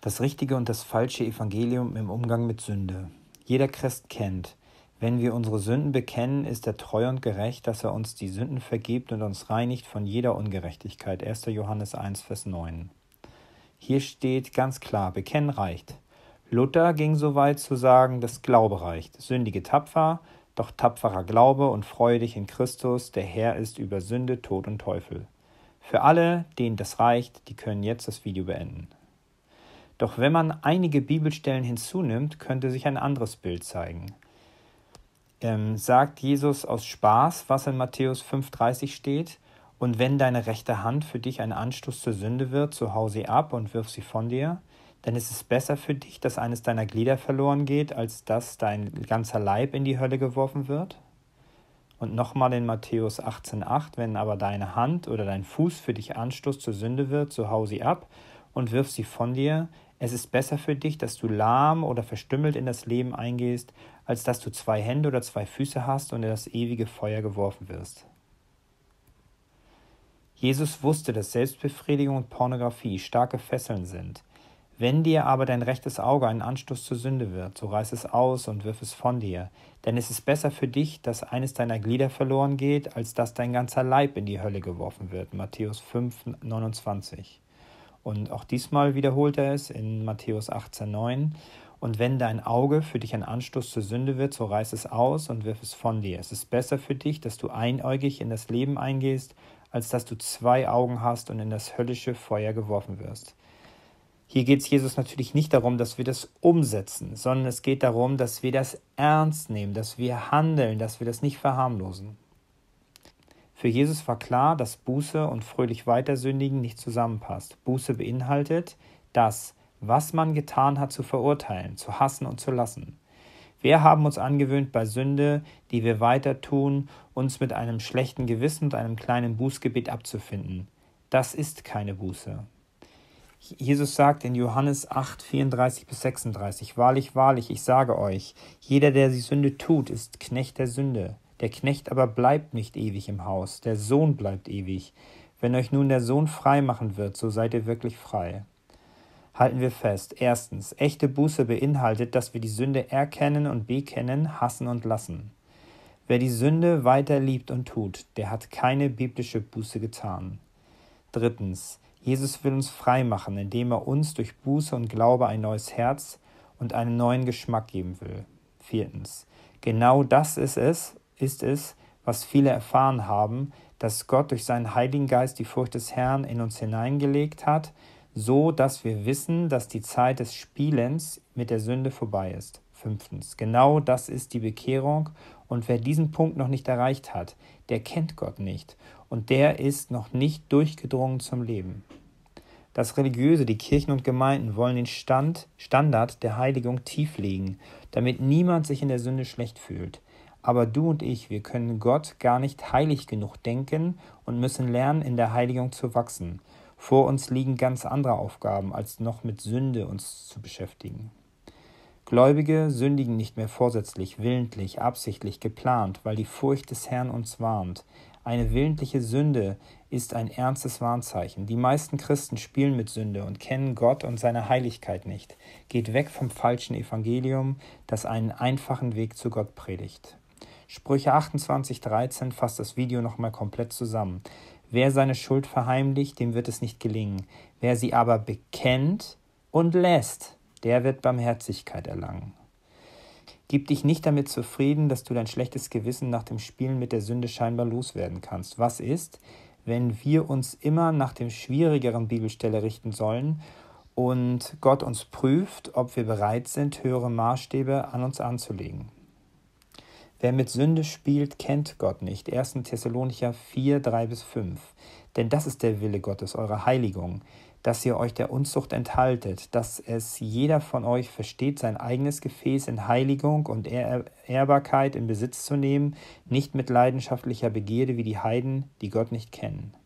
Das richtige und das falsche Evangelium im Umgang mit Sünde. Jeder Christ kennt, wenn wir unsere Sünden bekennen, ist er treu und gerecht, dass er uns die Sünden vergibt und uns reinigt von jeder Ungerechtigkeit. 1. Johannes 1, Vers 9. Hier steht ganz klar, bekennen reicht. Luther ging so weit zu sagen, das Glaube reicht. Sündige tapfer, doch tapferer Glaube und freue dich in Christus, der Herr ist über Sünde, Tod und Teufel. Für alle, denen das reicht, die können jetzt das Video beenden. Doch wenn man einige Bibelstellen hinzunimmt, könnte sich ein anderes Bild zeigen. Ähm, sagt Jesus aus Spaß, was in Matthäus 5,30 steht, und wenn deine rechte Hand für dich ein Anstoß zur Sünde wird, so hau sie ab und wirf sie von dir, denn es ist besser für dich, dass eines deiner Glieder verloren geht, als dass dein ganzer Leib in die Hölle geworfen wird. Und nochmal in Matthäus 18,8, wenn aber deine Hand oder dein Fuß für dich Anstoß zur Sünde wird, so hau sie ab und wirf sie von dir, es ist besser für dich, dass du lahm oder verstümmelt in das Leben eingehst, als dass du zwei Hände oder zwei Füße hast und in das ewige Feuer geworfen wirst. Jesus wusste, dass Selbstbefriedigung und Pornografie starke Fesseln sind. Wenn dir aber dein rechtes Auge ein Anstoß zur Sünde wird, so reiß es aus und wirf es von dir, denn es ist besser für dich, dass eines deiner Glieder verloren geht, als dass dein ganzer Leib in die Hölle geworfen wird. Matthäus 5, 29. Und auch diesmal wiederholt er es in Matthäus 18,9. Und wenn dein Auge für dich ein Anstoß zur Sünde wird, so reiß es aus und wirf es von dir. Es ist besser für dich, dass du einäugig in das Leben eingehst, als dass du zwei Augen hast und in das höllische Feuer geworfen wirst. Hier geht es Jesus natürlich nicht darum, dass wir das umsetzen, sondern es geht darum, dass wir das ernst nehmen, dass wir handeln, dass wir das nicht verharmlosen. Für Jesus war klar, dass Buße und fröhlich weitersündigen nicht zusammenpasst. Buße beinhaltet, das, was man getan hat, zu verurteilen, zu hassen und zu lassen. Wir haben uns angewöhnt, bei Sünde, die wir weiter tun, uns mit einem schlechten Gewissen und einem kleinen Bußgebet abzufinden. Das ist keine Buße. Jesus sagt in Johannes 8, 34 bis 36, Wahrlich, wahrlich, ich sage euch, jeder, der die Sünde tut, ist Knecht der Sünde. Der Knecht aber bleibt nicht ewig im Haus, der Sohn bleibt ewig. Wenn euch nun der Sohn frei machen wird, so seid ihr wirklich frei. Halten wir fest, erstens, echte Buße beinhaltet, dass wir die Sünde erkennen und bekennen, hassen und lassen. Wer die Sünde weiter liebt und tut, der hat keine biblische Buße getan. Drittens, Jesus will uns frei machen, indem er uns durch Buße und Glaube ein neues Herz und einen neuen Geschmack geben will. Viertens, genau das ist es, ist es, was viele erfahren haben, dass Gott durch seinen Heiligen Geist die Furcht des Herrn in uns hineingelegt hat, so dass wir wissen, dass die Zeit des Spielens mit der Sünde vorbei ist. Fünftens, genau das ist die Bekehrung und wer diesen Punkt noch nicht erreicht hat, der kennt Gott nicht und der ist noch nicht durchgedrungen zum Leben. Das Religiöse, die Kirchen und Gemeinden wollen den Stand, Standard der Heiligung tieflegen, damit niemand sich in der Sünde schlecht fühlt. Aber du und ich, wir können Gott gar nicht heilig genug denken und müssen lernen, in der Heiligung zu wachsen. Vor uns liegen ganz andere Aufgaben, als noch mit Sünde uns zu beschäftigen. Gläubige sündigen nicht mehr vorsätzlich, willentlich, absichtlich, geplant, weil die Furcht des Herrn uns warnt. Eine willentliche Sünde ist ein ernstes Warnzeichen. Die meisten Christen spielen mit Sünde und kennen Gott und seine Heiligkeit nicht. Geht weg vom falschen Evangelium, das einen einfachen Weg zu Gott predigt. Sprüche 28, 13 fasst das Video nochmal komplett zusammen. Wer seine Schuld verheimlicht, dem wird es nicht gelingen. Wer sie aber bekennt und lässt, der wird Barmherzigkeit erlangen. Gib dich nicht damit zufrieden, dass du dein schlechtes Gewissen nach dem Spielen mit der Sünde scheinbar loswerden kannst. Was ist, wenn wir uns immer nach dem schwierigeren Bibelstelle richten sollen und Gott uns prüft, ob wir bereit sind, höhere Maßstäbe an uns anzulegen? Wer mit Sünde spielt, kennt Gott nicht. 1. Thessalonicher 4, 3 bis 5. Denn das ist der Wille Gottes, eure Heiligung, dass ihr euch der Unzucht enthaltet, dass es jeder von euch versteht, sein eigenes Gefäß in Heiligung und Ehrbarkeit in Besitz zu nehmen, nicht mit leidenschaftlicher Begierde wie die Heiden, die Gott nicht kennen.